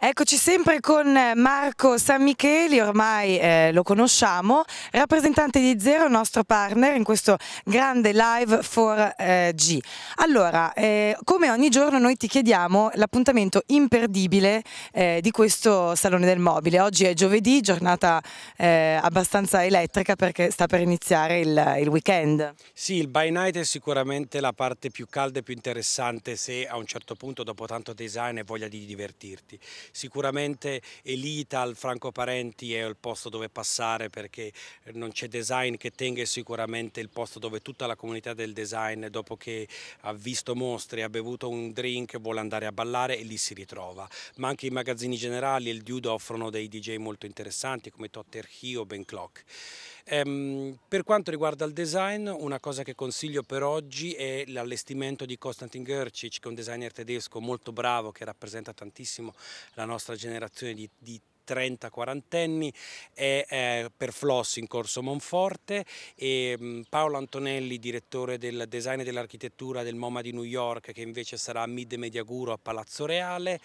Eccoci sempre con Marco San Micheli, ormai eh, lo conosciamo, rappresentante di Zero, nostro partner in questo grande live 4G. Eh, allora, eh, come ogni giorno noi ti chiediamo l'appuntamento imperdibile eh, di questo Salone del Mobile. Oggi è giovedì, giornata eh, abbastanza elettrica perché sta per iniziare il, il weekend. Sì, il by night è sicuramente la parte più calda e più interessante se a un certo punto dopo tanto design hai voglia di divertirti Sicuramente l'Ital, Franco Parenti è il posto dove passare perché eh, non c'è design che tenga e sicuramente il posto dove tutta la comunità del design dopo che ha visto mostri, ha bevuto un drink, vuole andare a ballare e lì si ritrova. Ma anche i magazzini generali e il Dude offrono dei DJ molto interessanti come Totter Hio o Ben Clock. Ehm, per quanto riguarda il design, una cosa che consiglio per oggi è l'allestimento di Konstantin Gercic, che è un designer tedesco molto bravo che rappresenta tantissimo la nostra generazione di, di 30-40 anni, è per Floss in Corso Monforte e Paolo Antonelli, direttore del design e dell'architettura del MoMA di New York che invece sarà a Mid Mediaguro a Palazzo Reale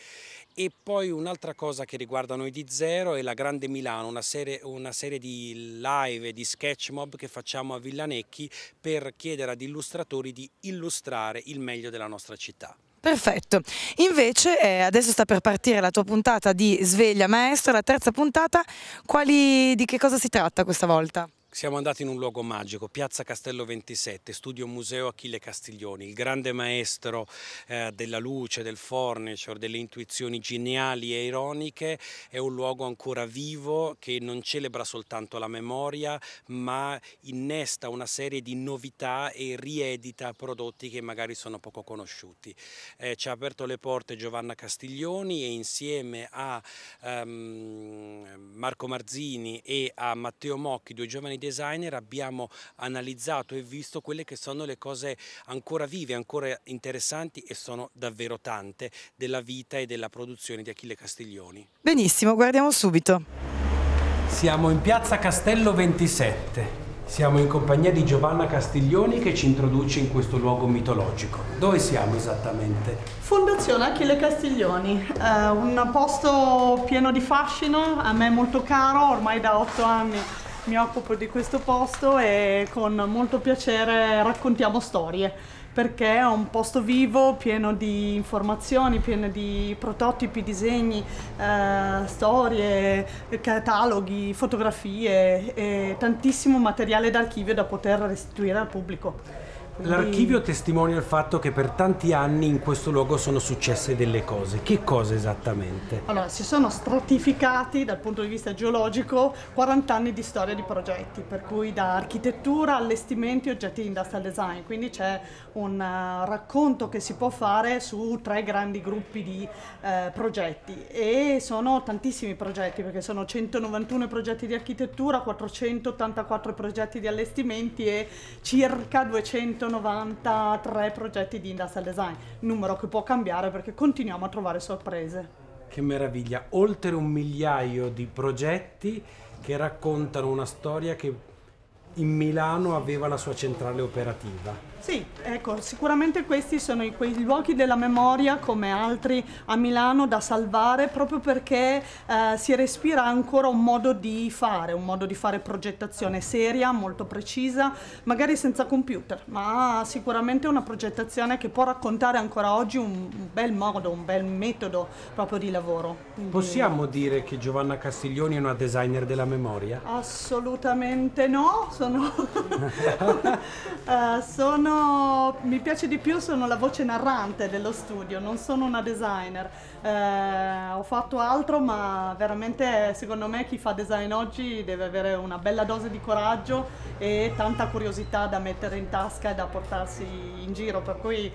e poi un'altra cosa che riguarda noi di Zero è la Grande Milano, una serie, una serie di live di sketch mob che facciamo a Villanecchi per chiedere ad illustratori di illustrare il meglio della nostra città. Perfetto. Invece eh, adesso sta per partire la tua puntata di Sveglia Maestro, la terza puntata. Quali, di che cosa si tratta questa volta? Siamo andati in un luogo magico, Piazza Castello 27, studio museo Achille Castiglioni, il grande maestro eh, della luce, del furniture, delle intuizioni geniali e ironiche, è un luogo ancora vivo che non celebra soltanto la memoria ma innesta una serie di novità e riedita prodotti che magari sono poco conosciuti. Eh, ci ha aperto le porte Giovanna Castiglioni e insieme a ehm, Marco Marzini e a Matteo Mocchi, due giovani designer abbiamo analizzato e visto quelle che sono le cose ancora vive, ancora interessanti e sono davvero tante della vita e della produzione di Achille Castiglioni. Benissimo, guardiamo subito. Siamo in piazza Castello 27. Siamo in compagnia di Giovanna Castiglioni che ci introduce in questo luogo mitologico. Dove siamo esattamente? Fondazione Achille Castiglioni, eh, un posto pieno di fascino, a me molto caro, ormai da otto anni mi occupo di questo posto e con molto piacere raccontiamo storie perché è un posto vivo, pieno di informazioni, pieno di prototipi, disegni, eh, storie, cataloghi, fotografie e tantissimo materiale d'archivio da poter restituire al pubblico. Quindi... L'archivio testimonia il fatto che per tanti anni in questo luogo sono successe delle cose. Che cose esattamente? Allora, si sono stratificati dal punto di vista geologico 40 anni di storia di progetti, per cui da architettura, allestimenti, oggetti di industrial design. Quindi c'è un eh, racconto che si può fare su tre grandi gruppi di uh, progetti e sono tantissimi progetti perché sono 191 progetti di architettura, 484 progetti di allestimenti e circa 200 193 progetti di industrial design, numero che può cambiare perché continuiamo a trovare sorprese. Che meraviglia, oltre un migliaio di progetti che raccontano una storia che in Milano aveva la sua centrale operativa. Sì, ecco, sicuramente questi sono i, quei luoghi della memoria come altri a Milano da salvare proprio perché eh, si respira ancora un modo di fare, un modo di fare progettazione seria, molto precisa, magari senza computer, ma sicuramente una progettazione che può raccontare ancora oggi un, un bel modo, un bel metodo proprio di lavoro. Quindi... Possiamo dire che Giovanna Castiglioni è una designer della memoria? Assolutamente no, sono uh, sono, mi piace di più, sono la voce narrante dello studio, non sono una designer. Uh, ho fatto altro, ma veramente secondo me chi fa design oggi deve avere una bella dose di coraggio e tanta curiosità da mettere in tasca e da portarsi in giro, per cui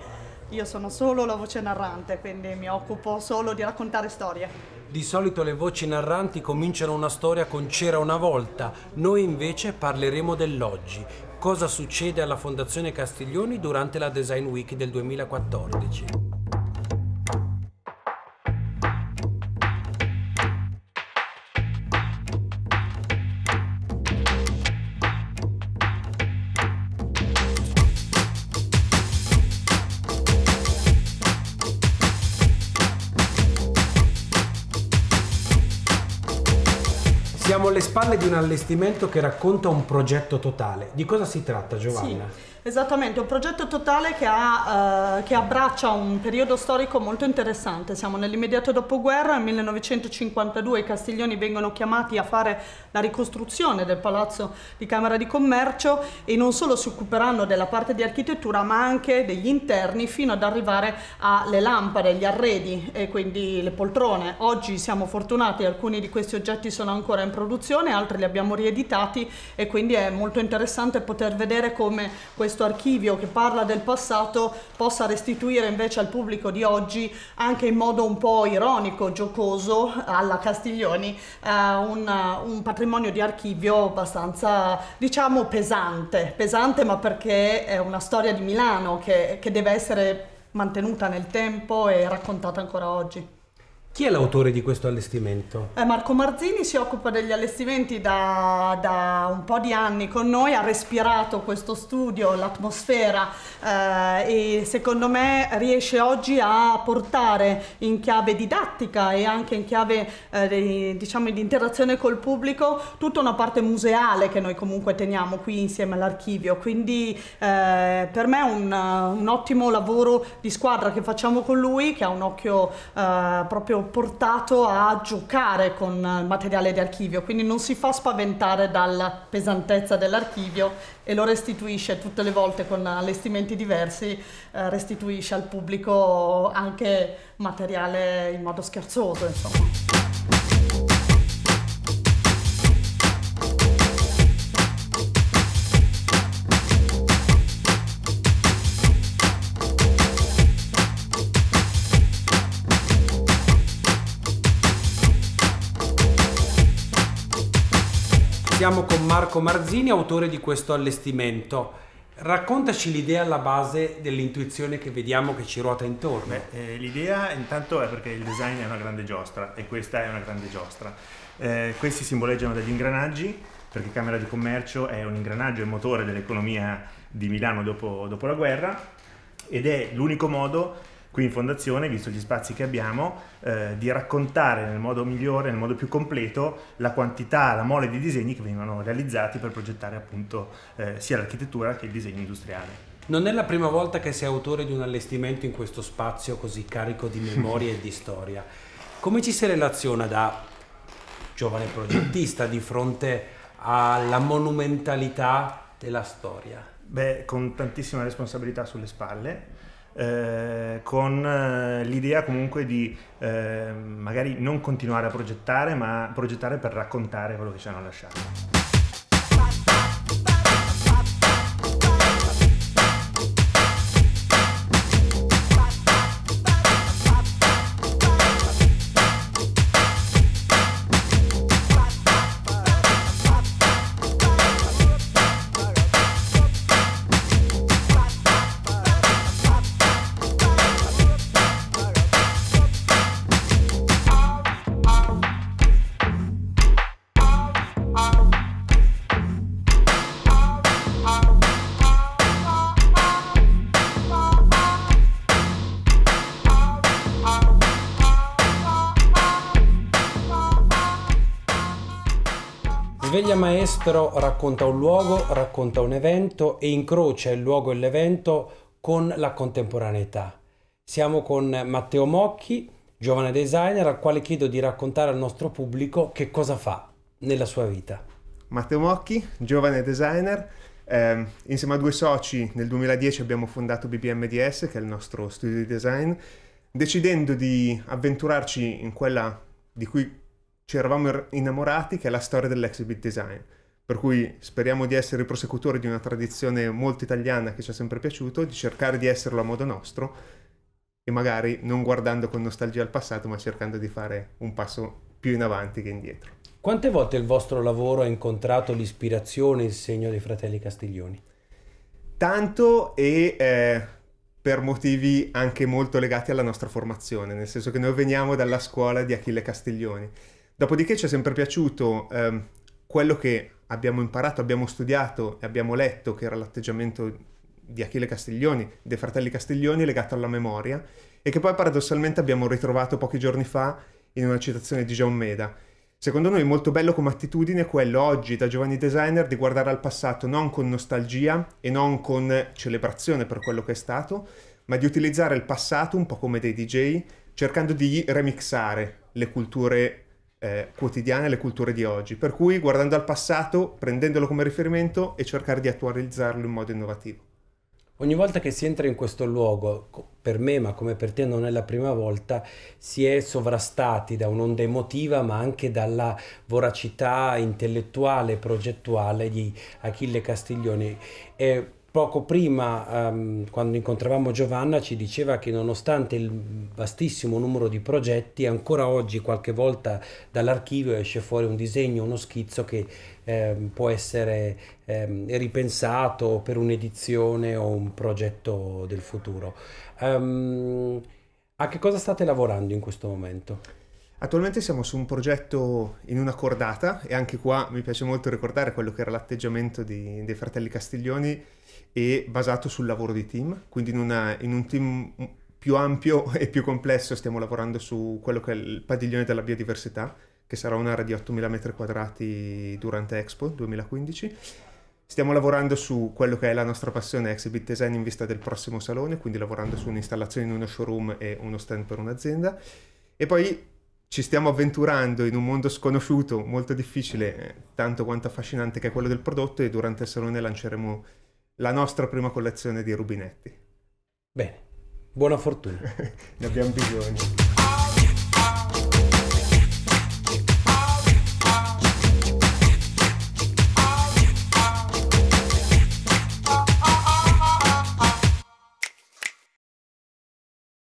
io sono solo la voce narrante, quindi mi occupo solo di raccontare storie. Di solito le voci narranti cominciano una storia con c'era una volta, noi invece parleremo dell'oggi. Cosa succede alla Fondazione Castiglioni durante la Design Week del 2014? spalle di un allestimento che racconta un progetto totale. Di cosa si tratta Giovanna? Sì. Esattamente, un progetto totale che, ha, eh, che, abbraccia un periodo storico molto interessante. Siamo nell'immediato dopoguerra, nel 1952 i Castiglioni vengono chiamati a fare la ricostruzione del Palazzo di Camera di Commercio e non solo si occuperanno della parte di architettura ma anche degli interni fino ad arrivare alle lampade, gli arredi e quindi le poltrone. Oggi siamo fortunati, alcuni di questi oggetti sono ancora in produzione, altri li abbiamo rieditati e quindi è molto interessante poter vedere come questo questo archivio che parla del passato possa restituire invece al pubblico di oggi anche in modo un po' ironico, giocoso, alla Castiglioni, eh, un, un, patrimonio di archivio abbastanza diciamo pesante, pesante ma perché è una storia di Milano che, che deve essere mantenuta nel tempo e raccontata ancora oggi. Chi è l'autore di questo allestimento? Eh, Marco Marzini si occupa degli allestimenti da, da, un po' di anni con noi, ha respirato questo studio, l'atmosfera eh, e secondo me riesce oggi a portare in chiave didattica e anche in chiave eh, di, diciamo, di interazione col pubblico tutta una parte museale che noi comunque teniamo qui insieme all'archivio. Quindi eh, per me è un, un, ottimo lavoro di squadra che facciamo con lui che ha un occhio eh, proprio portato a giocare con materiale di archivio, quindi non si fa spaventare dalla pesantezza dell'archivio e lo restituisce tutte le volte con allestimenti diversi, eh, restituisce al pubblico anche materiale in modo scherzoso. Insomma. siamo con Marco Marzini, autore di questo allestimento. Raccontaci l'idea alla base dell'intuizione che vediamo che ci ruota intorno. Eh, l'idea intanto è perché il design è una grande giostra e questa è una grande giostra. Eh, questi simboleggiano degli ingranaggi perché Camera di Commercio è un ingranaggio e motore dell'economia di Milano dopo, dopo la guerra ed è l'unico modo qui in fondazione, visto gli spazi che abbiamo, eh, di raccontare nel modo migliore, nel modo più completo, la quantità, la mole di disegni che venivano realizzati per progettare appunto eh, sia l'architettura che il disegno industriale. Non è la prima volta che sei autore di un allestimento in questo spazio così carico di memoria e di storia. Come ci si relaziona da giovane progettista di fronte alla monumentalità della storia? Beh, con tantissima responsabilità sulle spalle, eh, con eh, l'idea comunque di eh, magari non continuare a progettare, ma progettare per raccontare quello che ci hanno lasciato. Sveglia Maestro racconta un luogo, racconta un evento e incrocia il luogo e l'evento con la contemporaneità. Siamo con Matteo Mocchi, giovane designer, al quale chiedo di raccontare al nostro pubblico che cosa fa nella sua vita. Matteo Mocchi, giovane designer, eh, insieme a due soci nel 2010 abbiamo fondato BBMDS, che è il nostro studio di design, decidendo di avventurarci in quella di cui ci eravamo er-, innamorati, che è la storia dell'exhibit design. Per cui speriamo di essere i prosecutori di una tradizione molto italiana che ci ha sempre piaciuto, di cercare di esserlo a modo nostro e magari non guardando con nostalgia al passato, ma cercando di fare un passo più in avanti che indietro. Quante volte il vostro lavoro ha incontrato l'ispirazione e il segno dei fratelli Castiglioni? Tanto e eh, per motivi anche molto legati alla nostra formazione, nel senso che noi veniamo dalla scuola di Achille Castiglioni Dopodiché ci è sempre piaciuto ehm, quello che abbiamo imparato, abbiamo studiato e abbiamo letto, che era l'atteggiamento di Achille Castiglioni, dei fratelli Castiglioni, legato alla memoria, e che poi paradossalmente abbiamo ritrovato pochi giorni fa in una citazione di John Meda. Secondo noi molto bello come attitudine quello oggi da giovani designer di guardare al passato non con nostalgia e non con celebrazione per quello che è stato, ma di utilizzare il passato un po' come dei DJ, cercando di remixare le culture eh, quotidiane, le culture di oggi. Per cui guardando al passato, prendendolo come riferimento e cercare di attualizzarlo in modo innovativo. Ogni volta che si entra in questo luogo, per me ma come per te non è la prima volta, si è sovrastati da un'onda emotiva ma anche dalla voracità intellettuale e progettuale di Achille Castiglioni. E poco prima, um, quando incontravamo Giovanna, ci diceva che nonostante il vastissimo numero di progetti, ancora oggi qualche volta dall'archivio esce fuori un disegno, uno schizzo che ehm, può essere ehm, ripensato per un'edizione o un progetto del futuro. Um, a che cosa state lavorando in questo momento? Attualmente siamo su un progetto in una cordata e anche qua mi piace molto ricordare quello che era l'atteggiamento di, dei fratelli Castiglioni e basato sul lavoro di team, quindi in, una, in, un team più ampio e più complesso stiamo lavorando su quello che è il padiglione della biodiversità, che sarà un'area di 8.000 m2 durante Expo 2015. Stiamo lavorando su quello che è la nostra passione Exhibit Design in vista del prossimo salone, quindi lavorando su un'installazione in uno showroom e uno stand per un'azienda. E poi ci stiamo avventurando in un mondo sconosciuto, molto difficile, eh, tanto quanto affascinante che è quello del prodotto e durante il salone lanceremo la nostra prima collezione di rubinetti. Bene, buona fortuna. ne abbiamo bisogno.